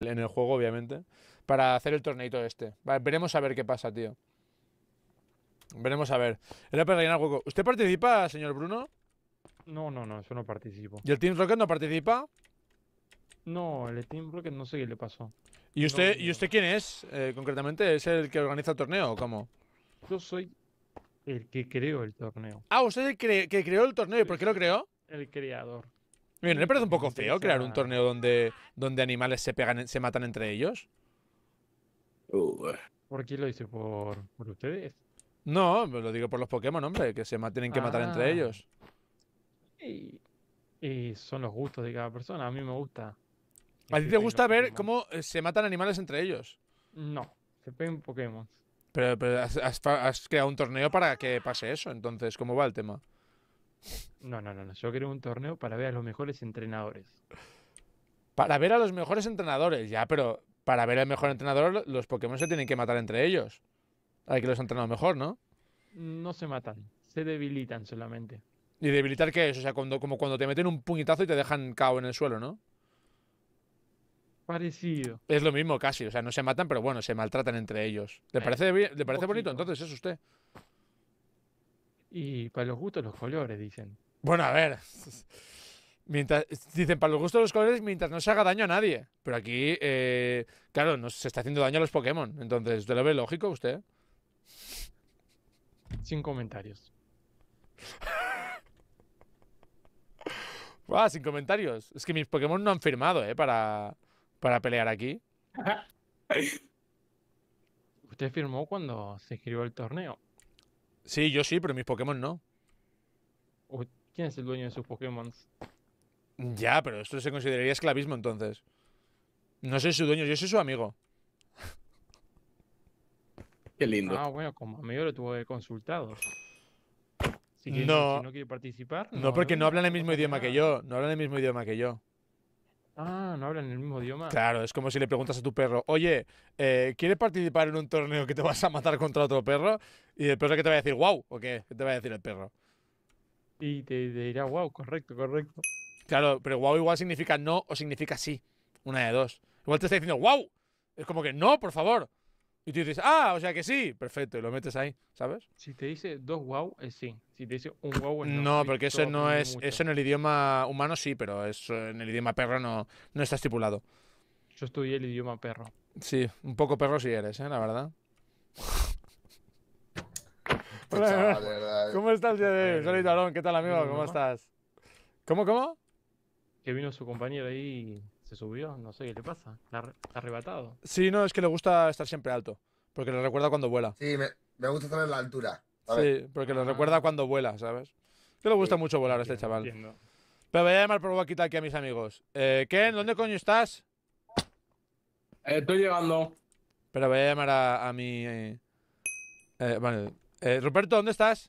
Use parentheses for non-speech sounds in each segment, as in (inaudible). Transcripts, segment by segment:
en el juego, obviamente, para hacer el torneito este. veremos a ver qué pasa, tío. Veremos a ver. Era para ¿Usted participa, señor Bruno? No, no, no, yo no participo. ¿Y el Team Rocket no participa? No, el Team Rocket no sé qué le pasó. ¿Y usted, ¿y usted quién es, eh, concretamente? ¿Es el que organiza el torneo o cómo? Yo soy el que creó el torneo. Ah, usted es el que, que creó el torneo. ¿Y por qué lo creó? El creador. Miren, ¿no parece un poco feo crear un torneo donde, donde animales se pegan, se matan entre ellos? ¿Por qué lo dice ¿Por, ustedes? No, pues lo digo por los Pokémon, hombre, que se tienen que matar entre ah. ellos. Y, son los gustos de cada persona, a mí me gusta. ¿A ti te gusta ver cómo eh, se matan animales entre ellos? No, se peguen Pokémon. Pero, has creado un torneo para que pase eso, entonces, ¿cómo va el tema? No, no, no, no. Yo quiero un torneo para ver a los mejores entrenadores. Para ver a los mejores entrenadores, ya, pero para ver al mejor entrenador, los Pokémon se tienen que matar entre ellos. Hay que los entrenar mejor, ¿no? No se matan, se debilitan solamente. ¿Y debilitar qué es? O sea, cuando, como cuando te meten un puñetazo y te dejan cao en el suelo, ¿no? Parecido. Es lo mismo casi, o sea, no se matan, pero bueno, se maltratan entre ellos. ¿Le eh, parece, le parece bonito entonces, es usted? Y para los gustos los colores, dicen. Bueno, a ver. (laughs) dicen, para los gustos los colores, mientras no se haga daño a nadie. Pero aquí, eh, claro, nos, se está haciendo daño a los Pokémon. Entonces, ¿de lo ve lógico usted? Sin comentarios. (laughs) Ah, sin comentarios. Es que mis Pokémon no han firmado, ¿eh? Para, para pelear aquí. (laughs) ¿Usted firmó cuando se escribió el torneo? Sí, yo sí, pero mis Pokémon no. ¿Quién es el dueño de sus Pokémon? Ya, pero esto se consideraría esclavismo entonces. No soy su dueño, yo soy su amigo. Qué lindo. Ah, bueno, como amigo lo tuve consultado. Si no. no quiere participar. No, porque no hablan el mismo idioma que yo. No hablan el mismo idioma que yo. Ah, no hablan el mismo idioma. Claro, es como si le preguntas a tu perro, oye, eh, ¿quieres participar en un torneo que te vas a matar contra otro perro? Y el perro que te va a decir, wow, ¿o qué? ¿Qué te va a decir el perro? Y te, te dirá, wow, correcto, correcto. Claro, pero wow igual significa no o significa sí. Una de dos. Igual te está diciendo, wow. Es como que no, por favor. Y tú dices, ah, o sea que sí, perfecto, y lo metes ahí, ¿sabes? Si te dice dos wow, es sí. Si te dice un wow, es no. No, porque eso no es. Eso en el idioma humano sí, pero eso en el idioma perro no, no está estipulado. Yo estudié el idioma perro. Sí, un poco perro si eres, ¿eh? La verdad. (laughs) Pues eh. ¿Cómo estás el día de ¿qué tal, amigo? ¿Cómo estás? ¿Cómo, cómo? Que vino su compañero ahí. Y se subió, no sé qué le pasa. ha arrebatado. Sí, no, es que le gusta estar siempre alto. Porque le recuerda cuando vuela. Sí, me, gusta estar en la altura. Sí, porque le ah. recuerda cuando vuela, ¿sabes? Que le gusta mucho volar a este chaval. Pero voy a llamar por boquita aquí a mis amigos. Eh, Ken, ¿dónde coño estás? Eh, estoy llegando. Pero voy a llamar a, a mi. Eh, eh vale. Eh, Ruperto, ¿dónde estás?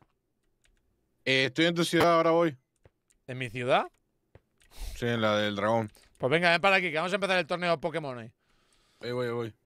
estoy en tu ciudad, ahora voy. ¿En mi ciudad? Sí, la del dragón. Pues venga, ven para aquí, que vamos a empezar el torneo Pokémon Ahí voy, voy.